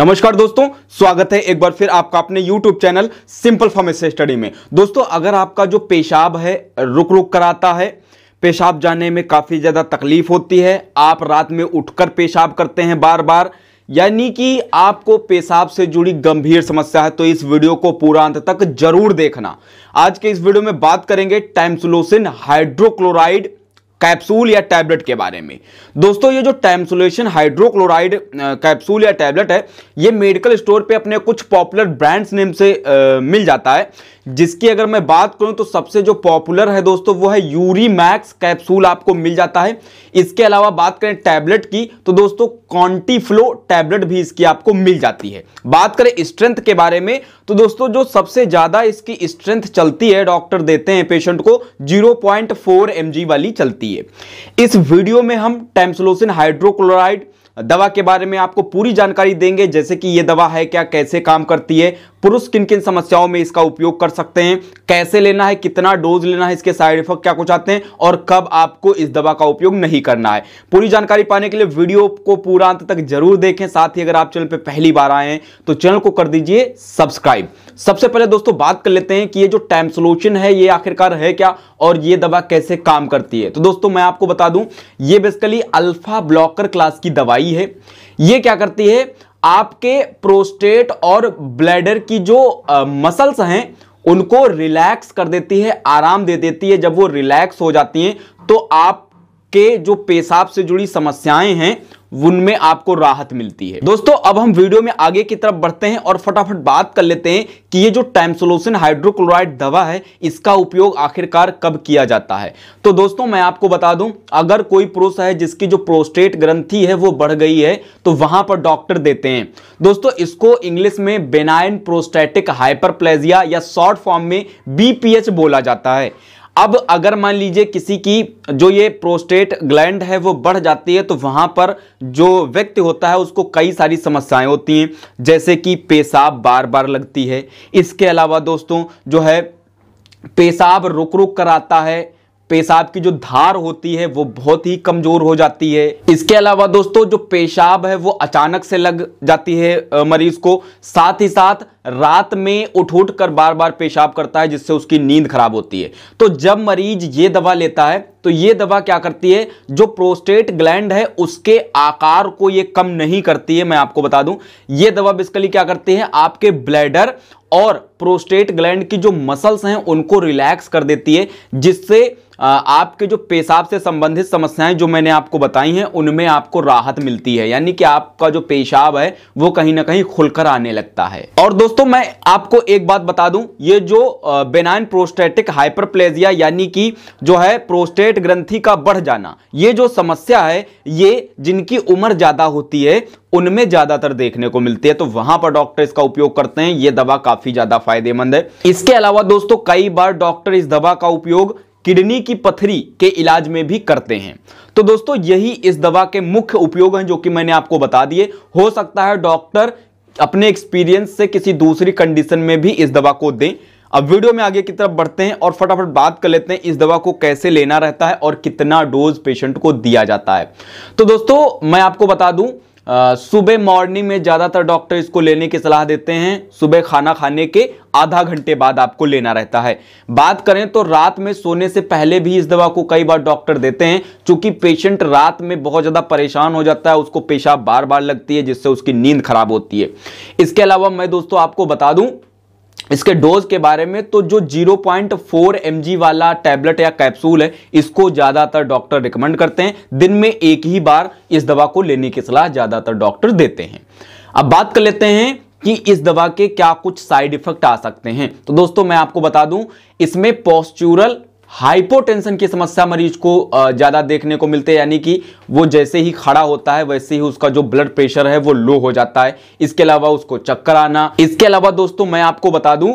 नमस्कार दोस्तों स्वागत है एक बार फिर आपका अपने YouTube channel simple pharmacy study में दोस्तों अगर आपका जो पेशाब है रुक रुक कर आता है पेशाब जाने में काफ़ी ज़्यादा तकलीफ होती है आप रात में उठकर पेशाब करते हैं बार बार यानी कि आपको पेशाब से जुड़ी गंभीर समस्या है तो इस वीडियो को पूरा अंत तक जरूर देखना आज के इस वीडियो में बात करेंगे टाइमसुलोसिन हाइड्रोक्लोराइड कैप्सूल या टैबलेट के बारे में दोस्तों ये जो टैमसोलेशन हाइड्रोक्लोराइड कैप्सूल या टैबलेट है ये मेडिकल स्टोर पे अपने कुछ पॉपुलर ब्रांड्स नेम से आ, मिल जाता है जिसकी अगर मैं बात करूं तो सबसे जो पॉपुलर है दोस्तों वो है यूरी मैक्स कैप्सूल आपको मिल जाता है इसके अलावा बात करें टैबलेट की तो दोस्तों कॉन्टीफ्लो टैबलेट भी इसकी आपको मिल जाती है बात करें स्ट्रेंथ के बारे में तो दोस्तों जो सबसे ज़्यादा इसकी स्ट्रेंथ चलती है डॉक्टर देते हैं पेशेंट को जीरो पॉइंट वाली चलती है लिए इस वीडियो में हम टेम्सोलोसिन हाइड्रोक्लोराइड दवा के बारे में आपको पूरी जानकारी देंगे जैसे कि ये दवा है क्या कैसे काम करती है पुरुष किन किन समस्याओं में इसका उपयोग कर सकते हैं कैसे लेना है कितना डोज लेना है इसके साइड इफेक्ट क्या कुछ आते हैं और कब आपको इस दवा का उपयोग नहीं करना है पूरी जानकारी पाने के लिए वीडियो को पूरा अंत तक जरूर देखें साथ ही अगर आप चैनल पर पहली बार आए हैं तो चैनल को कर दीजिए सब्सक्राइब सबसे पहले दोस्तों बात कर लेते हैं कि ये जो टाइम सोलूशन है ये आखिरकार है क्या और ये दवा कैसे काम करती है तो दोस्तों मैं आपको बता दूं ये बेसिकली अल्फा ब्लॉकर क्लास की दवाई बड़ी है ये क्या करती है आपके प्रोस्टेट और ब्लैडर की जो मसल्स हैं उनको रिलैक्स कर देती है आराम दे देती है जब वो रिलैक्स हो जाती हैं तो आपके जो पेशाब से जुड़ी समस्याएं हैं उनमें आपको राहत मिलती है दोस्तों अब हम वीडियो में आगे की तरफ बढ़ते हैं और फटाफट बात कर लेते हैं कि ये जो टाइम सोल्यूशन हाइड्रोक्लोराइड दवा है इसका उपयोग आखिरकार कब किया जाता है तो दोस्तों मैं आपको बता दूं अगर कोई पुरुष है जिसकी जो प्रोस्टेट ग्रंथि है वो बढ़ गई है तो वहां पर डॉक्टर देते हैं दोस्तों इसको इंग्लिश में बेनाइन प्रोस्टेटिक हाइपरप्लेजिया या शॉर्ट फॉर्म में बीपीएच बोला जाता है अब अगर मान लीजिए किसी की जो ये प्रोस्टेट ग्लैंड है वो बढ़ जाती है तो वहाँ पर जो व्यक्ति होता है उसको कई सारी समस्याएं होती हैं जैसे कि पेशाब बार बार लगती है इसके अलावा दोस्तों जो है पेशाब रुक रुक कर आता है पेशाब की जो धार होती है वो बहुत ही कमज़ोर हो जाती है इसके अलावा दोस्तों जो पेशाब है वो अचानक से लग जाती है मरीज को साथ ही साथ रात में उठ उठ कर बार बार पेशाब करता है जिससे उसकी नींद खराब होती है तो जब मरीज ये दवा लेता है तो ये दवा क्या करती है जो प्रोस्टेट ग्लैंड है उसके आकार को ये कम नहीं करती है मैं आपको बता दूं ये दवा बेसिकली क्या करती है आपके ब्लैडर और प्रोस्टेट ग्लैंड की जो मसल्स हैं उनको रिलैक्स कर देती है जिससे आपके जो पेशाब से संबंधित समस्याएं जो मैंने आपको बताई हैं उनमें आपको राहत मिलती है यानी कि आपका जो पेशाब है वो कहीं ना कहीं खुलकर आने लगता है और दोस्तों दोस्तों मैं आपको एक बात बता दूं ये जो बेनाइन प्रोस्टेटिक हाइपरप्लेजिया यानी कि जो है प्रोस्टेट ग्रंथि का बढ़ जाना ये जो समस्या है ये जिनकी उम्र ज़्यादा होती है उनमें ज़्यादातर देखने को मिलती है तो वहां पर डॉक्टर इसका उपयोग करते हैं ये दवा काफ़ी ज़्यादा फायदेमंद है इसके अलावा दोस्तों कई बार डॉक्टर इस दवा का उपयोग किडनी की पथरी के इलाज में भी करते हैं तो दोस्तों यही इस दवा के मुख्य उपयोग हैं जो कि मैंने आपको बता दिए हो सकता है डॉक्टर अपने एक्सपीरियंस से किसी दूसरी कंडीशन में भी इस दवा को दें अब वीडियो में आगे की तरफ बढ़ते हैं और फटाफट बात कर लेते हैं इस दवा को कैसे लेना रहता है और कितना डोज पेशेंट को दिया जाता है तो दोस्तों मैं आपको बता दूं सुबह मॉर्निंग में ज़्यादातर डॉक्टर इसको लेने की सलाह देते हैं सुबह खाना खाने के आधा घंटे बाद आपको लेना रहता है बात करें तो रात में सोने से पहले भी इस दवा को कई बार डॉक्टर देते हैं चूंकि पेशेंट रात में बहुत ज़्यादा परेशान हो जाता है उसको पेशाब बार बार लगती है जिससे उसकी नींद खराब होती है इसके अलावा मैं दोस्तों आपको बता दूं इसके डोज के बारे में तो जो 0.4 पॉइंट वाला टैबलेट या कैप्सूल है इसको ज़्यादातर डॉक्टर रिकमेंड करते हैं दिन में एक ही बार इस दवा को लेने की सलाह ज़्यादातर डॉक्टर देते हैं अब बात कर लेते हैं कि इस दवा के क्या कुछ साइड इफेक्ट आ सकते हैं तो दोस्तों मैं आपको बता दूं इसमें पॉस्चुरल हाइपोटेंशन की समस्या मरीज को ज़्यादा देखने को मिलते हैं यानी कि वो जैसे ही खड़ा होता है वैसे ही उसका जो ब्लड प्रेशर है वो लो हो जाता है इसके अलावा उसको चक्कर आना इसके अलावा दोस्तों मैं आपको बता दूं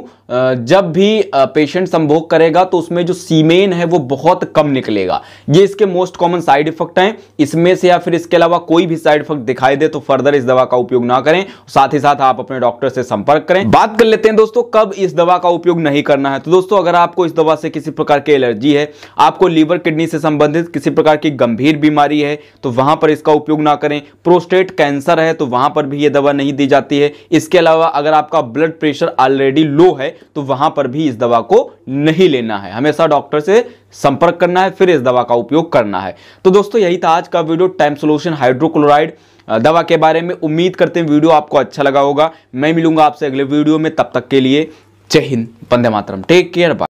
जब भी पेशेंट संभोग करेगा तो उसमें जो सीमेन है वो बहुत कम निकलेगा ये इसके मोस्ट कॉमन साइड इफेक्ट हैं इसमें से या फिर इसके अलावा कोई भी साइड इफेक्ट दिखाई दे तो फर्दर इस दवा का उपयोग ना करें साथ ही साथ आप अपने डॉक्टर से संपर्क करें बात कर लेते हैं दोस्तों कब इस दवा का उपयोग नहीं करना है तो दोस्तों अगर आपको इस दवा से किसी प्रकार के एलर्जी है आपको लीवर किडनी से संबंधित किसी प्रकार की गंभीर बीमारी है तो वहां पर इसका उपयोग ना करें प्रोस्टेट कैंसर है तो वहां पर भी यह दवा नहीं दी जाती है इसके अलावा अगर आपका ब्लड प्रेशर ऑलरेडी लो है तो वहां पर भी इस दवा को नहीं लेना है हमेशा डॉक्टर से संपर्क करना है फिर इस दवा का उपयोग करना है तो दोस्तों यही था आज का वीडियो टाइम सोल्यूशन हाइड्रोक्लोराइड दवा के बारे में उम्मीद करते हैं वीडियो आपको अच्छा लगा होगा मैं मिलूंगा आपसे अगले वीडियो में तब तक के लिए जय हिंद बंदे मातरम टेक केयर बाय